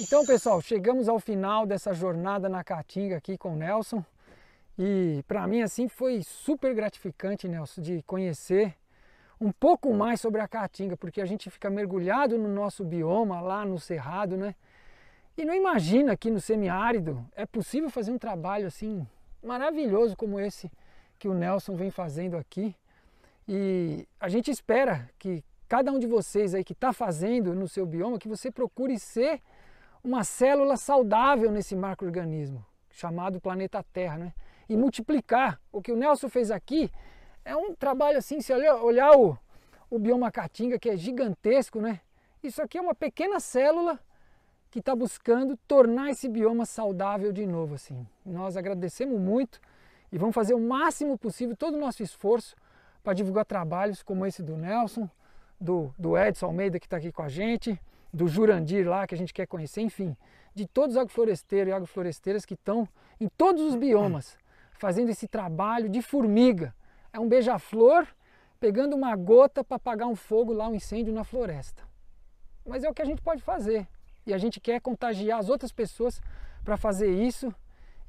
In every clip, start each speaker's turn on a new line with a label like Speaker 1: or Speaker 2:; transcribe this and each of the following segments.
Speaker 1: Então, pessoal, chegamos ao final dessa jornada na Caatinga aqui com o Nelson. E para mim assim foi super gratificante, Nelson, de conhecer um pouco mais sobre a Caatinga, porque a gente fica mergulhado no nosso bioma lá no cerrado, né? E não imagina que no semiárido é possível fazer um trabalho assim maravilhoso como esse que o Nelson vem fazendo aqui. E a gente espera que cada um de vocês aí que está fazendo no seu bioma, que você procure ser uma célula saudável nesse macroorganismo, chamado planeta Terra, né? E multiplicar. O que o Nelson fez aqui é um trabalho assim, se olhar, olhar o, o bioma caatinga, que é gigantesco, né? Isso aqui é uma pequena célula que está buscando tornar esse bioma saudável de novo. Assim. Nós agradecemos muito e vamos fazer o máximo possível, todo o nosso esforço, para divulgar trabalhos como esse do Nelson, do, do Edson Almeida, que está aqui com a gente, do Jurandir lá, que a gente quer conhecer, enfim, de todos os agrofloresteiros e agrofloresteiras que estão em todos os biomas fazendo esse trabalho de formiga. É um beija-flor pegando uma gota para apagar um fogo lá, um incêndio na floresta. Mas é o que a gente pode fazer. E a gente quer contagiar as outras pessoas para fazer isso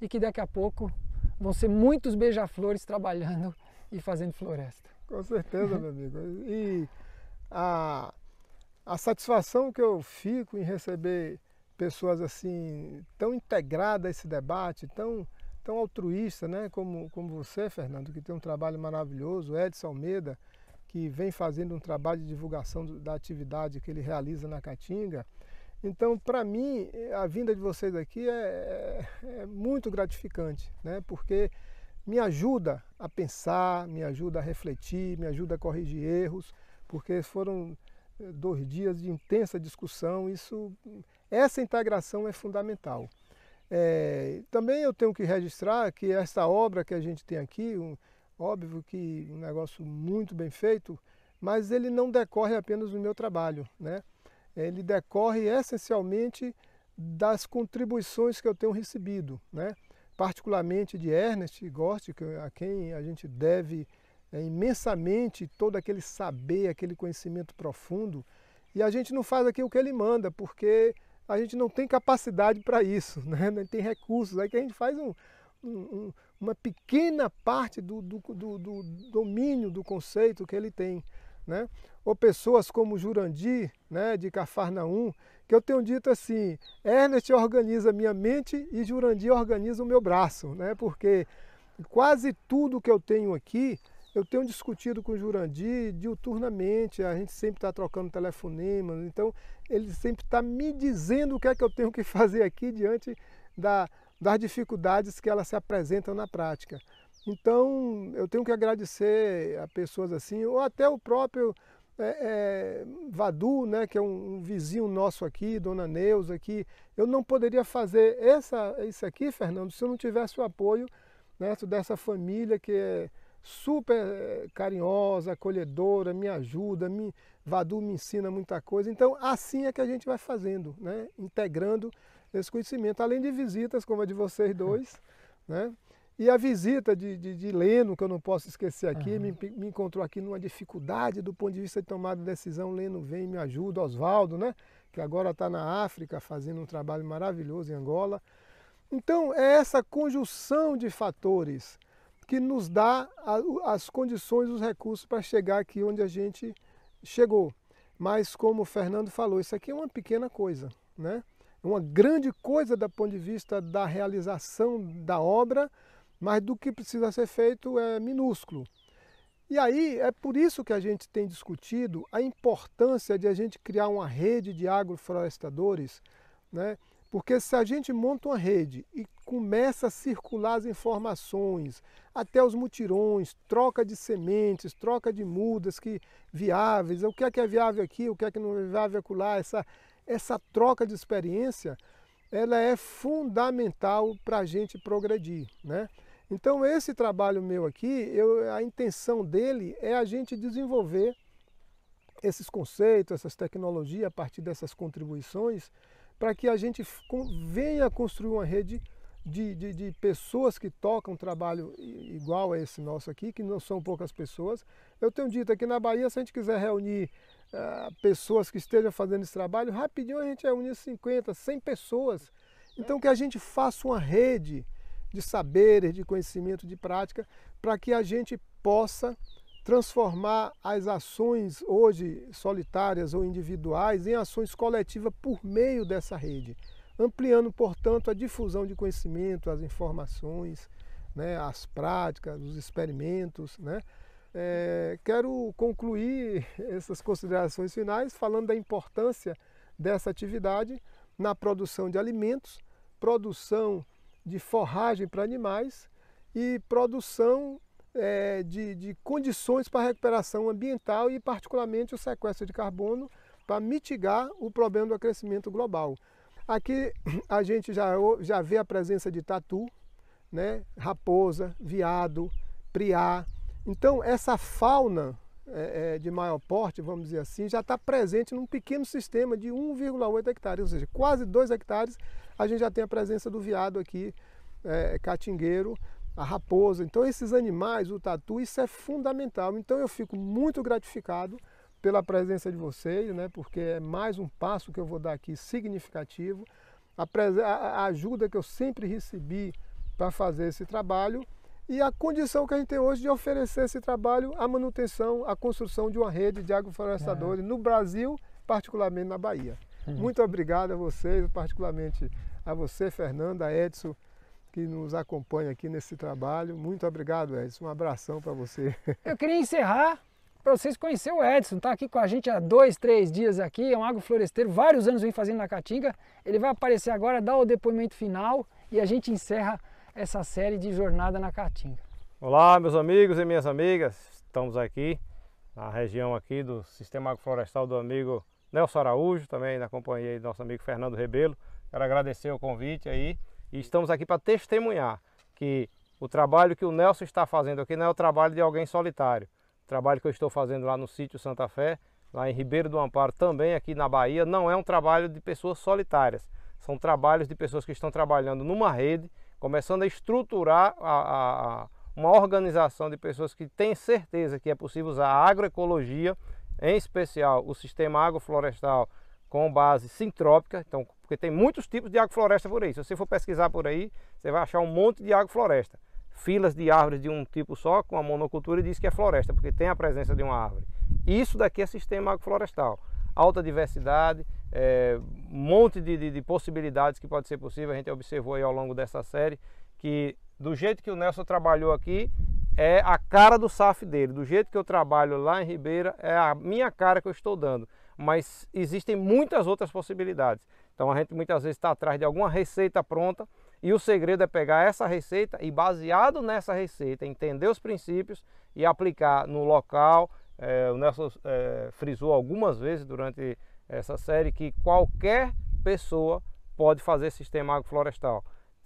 Speaker 1: e que daqui a pouco vão ser muitos beija-flores trabalhando e fazendo floresta.
Speaker 2: Com certeza, meu amigo. E a, a satisfação que eu fico em receber pessoas assim tão integradas a esse debate, tão, tão altruísta, né? como, como você, Fernando, que tem um trabalho maravilhoso, Edson Almeida, que vem fazendo um trabalho de divulgação da atividade que ele realiza na Caatinga. Então, para mim, a vinda de vocês aqui é, é, é, muito gratificante, né? porque me ajuda a pensar, me ajuda a refletir, me ajuda a corrigir erros, porque foram dois dias de intensa discussão. Isso, essa integração é fundamental. É, também eu tenho que registrar que essa obra que a gente tem aqui, um, óbvio que um negócio muito bem feito, mas ele não decorre apenas do meu trabalho, né? Ele decorre essencialmente das contribuições que eu tenho recebido, né? particularmente de Ernest Gost, a quem a gente deve é, imensamente todo aquele saber, aquele conhecimento profundo, e a gente não faz aquilo que ele manda, porque a gente não tem capacidade para isso, né? não tem recursos. Aí que a gente faz um, um, uma pequena parte do, do, do, do, domínio do conceito que ele tem. Né? Ou pessoas como Jurandir, né, de Cafarnaum, que eu tenho dito assim, Ernest organiza minha mente e Jurandir organiza o meu braço, né? porque quase tudo que eu tenho aqui eu tenho discutido com o Jurandir diuturnamente, a gente sempre está trocando telefonemas, então ele sempre está me dizendo o que é que eu tenho que fazer aqui diante da, das dificuldades que elas se apresentam na prática. Então eu tenho que agradecer a pessoas assim, ou até o próprio é, é, Vadu, né, que é um, um, vizinho nosso aqui, Dona Neuza aqui. Eu não poderia fazer essa, isso aqui, Fernando, se eu não tivesse o apoio né, dessa família que é super eh, carinhosa, acolhedora, me ajuda, me, Vadu me ensina muita coisa. Então, assim é que a gente vai fazendo, né? integrando esse conhecimento. Além de visitas, como a de vocês dois, né? E a visita de, de, de, Leno, que eu não posso esquecer aqui, uhum. me, me, encontrou aqui numa dificuldade do ponto de vista de tomada de decisão. Leno vem me ajuda, Oswaldo, né? Que agora está na África fazendo um trabalho maravilhoso em Angola. Então, é essa conjunção de fatores que nos dá as condições, os recursos para chegar aqui onde a gente chegou. Mas como o Fernando falou, isso aqui é uma pequena coisa, né? Uma grande coisa do ponto de vista da realização da obra, mas do que precisa ser feito é minúsculo. E aí é por isso que a gente tem discutido a importância de a gente criar uma rede de agroflorestadores, né? Porque se a gente monta uma rede e começa a circular as informações, até os mutirões, troca de sementes, troca de mudas que viáveis, o que é que é viável aqui, o que é que não é viável acolá, essa, essa troca de experiência, ela é fundamental para a gente progredir, né? Então esse trabalho meu aqui, eu, a intenção dele é a gente desenvolver esses conceitos, essas tecnologias a partir dessas contribuições, para que a gente venha construir uma rede de, de, de, pessoas que tocam trabalho igual a esse nosso aqui, que não são poucas pessoas. Eu tenho dito aqui na Bahia, se a gente quiser reunir ah, pessoas que estejam fazendo esse trabalho, rapidinho a gente reúne 50, 100 pessoas. Então que a gente faça uma rede de saberes, de conhecimento, de prática, para que a gente possa transformar as ações hoje solitárias ou individuais em ações coletivas por meio dessa rede ampliando, portanto, a difusão de conhecimento, as informações, né, as práticas, os experimentos. Né? É, quero concluir essas considerações finais falando da importância dessa atividade na produção de alimentos, produção de forragem para animais e produção é, de, de condições para recuperação ambiental e, particularmente, o sequestro de carbono para mitigar o problema do aquecimento global. Aqui a gente já, já vê a presença de tatu, né? raposa, viado, priá. Então essa fauna é, é, de maior porte, vamos dizer assim, já está presente num pequeno sistema de 1,8 hectares, ou seja, quase 2 hectares, a gente já tem a presença do viado aqui, é, catingueiro, a raposa. Então esses animais, o tatu, isso é fundamental. Então eu fico muito gratificado pela presença de vocês, né? porque é mais um passo que eu vou dar aqui significativo. A, a ajuda que eu sempre recebi para fazer esse trabalho e a condição que a gente tem hoje de oferecer esse trabalho à manutenção, à construção de uma rede de agroflorestadores é. no Brasil, particularmente na Bahia. Hum. Muito obrigado a vocês, particularmente a você, Fernanda, Edson, que nos acompanha aqui nesse trabalho. Muito obrigado, Edson. Um abração para você. Eu
Speaker 1: queria encerrar para vocês conhecer o Edson, está aqui com a gente há dois, três dias aqui, é um agrofloresteiro, vários anos vem fazendo na Caatinga, ele vai aparecer agora, dar o depoimento final e a gente encerra essa série de Jornada na Caatinga.
Speaker 3: Olá meus amigos e minhas amigas, estamos aqui na região aqui do Sistema Agroflorestal do amigo Nelson Araújo, também na companhia do nosso amigo Fernando Rebelo, quero agradecer o convite aí e estamos aqui para testemunhar que o trabalho que o Nelson está fazendo aqui não é o trabalho de alguém solitário, trabalho que eu estou fazendo lá no sítio Santa Fé, lá em Ribeiro do Amparo, também aqui na Bahia, não é um trabalho de pessoas solitárias. São trabalhos de pessoas que estão trabalhando numa rede, começando a estruturar a, a, uma organização de pessoas que têm certeza que é possível usar a agroecologia, em especial o sistema agroflorestal com base sintrópica, então, porque tem muitos tipos de agrofloresta por aí. Se você for pesquisar por aí, você vai achar um monte de agrofloresta filas de árvores de um tipo só, com a monocultura, e diz que é floresta, porque tem a presença de uma árvore. Isso daqui é sistema agroflorestal. Alta diversidade, é, um monte de, de, de, possibilidades que pode ser possível. A gente observou aí ao longo dessa série que do jeito que o Nelson trabalhou aqui, é a cara do SAF dele. Do jeito que eu trabalho lá em Ribeira, é a minha cara que eu estou dando. Mas existem muitas outras possibilidades. Então a gente muitas vezes está atrás de alguma receita pronta, e o segredo é pegar essa receita e, baseado nessa receita, entender os princípios e aplicar no local. É, o Nelson é, frisou algumas vezes durante essa série que qualquer pessoa pode fazer sistema agroflorestal,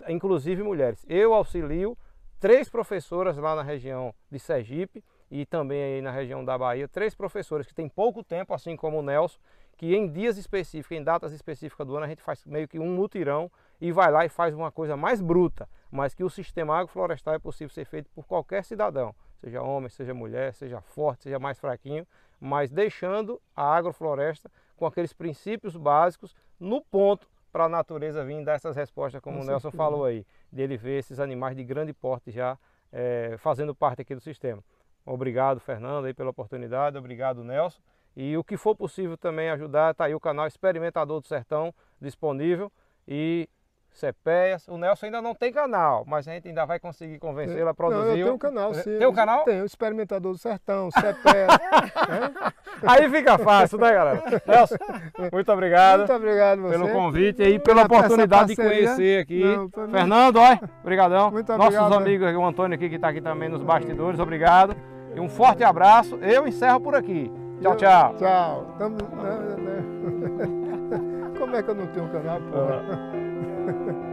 Speaker 3: inclusive mulheres. Eu auxilio três professoras lá na região de Sergipe e também aí na região da Bahia, três professores que têm pouco tempo, assim como o Nelson, que em dias específicos, em datas específicas do ano, a gente faz meio que um mutirão e vai lá e faz uma coisa mais bruta, mas que o sistema agroflorestal é possível ser feito por qualquer cidadão, seja homem, seja mulher, seja forte, seja mais fraquinho, mas deixando a agrofloresta com aqueles princípios básicos no ponto para a natureza vir dar essas respostas, como com o Nelson falou aí, dele ver esses animais de grande porte já é, fazendo parte aqui do sistema. Obrigado, Fernando, aí, pela oportunidade, obrigado, Nelson. E o que for possível também ajudar, está aí o canal Experimentador do Sertão disponível. E CPEAS. O Nelson ainda não tem canal, mas a gente ainda vai conseguir convencê-lo a produzir. Não, eu tenho um canal, sim. Tem um canal? Tem,
Speaker 2: o Experimentador do Sertão, CPEAS.
Speaker 3: é? Né? Aí fica fácil, né, galera? Nelson, muito obrigado. Muito
Speaker 2: obrigado você. Pelo convite e pela é oportunidade de conhecer aqui. Não, Fernando, ó,
Speaker 3: obrigadão. Muito obrigado. Nossos né? amigos, o Antônio aqui, que está aqui também nos bastidores, obrigado. E um forte abraço. Eu encerro por aqui. Tchau, tchau.
Speaker 2: Tchau. Né, Como é que eu não tenho um canal, pô? Ha ha ha.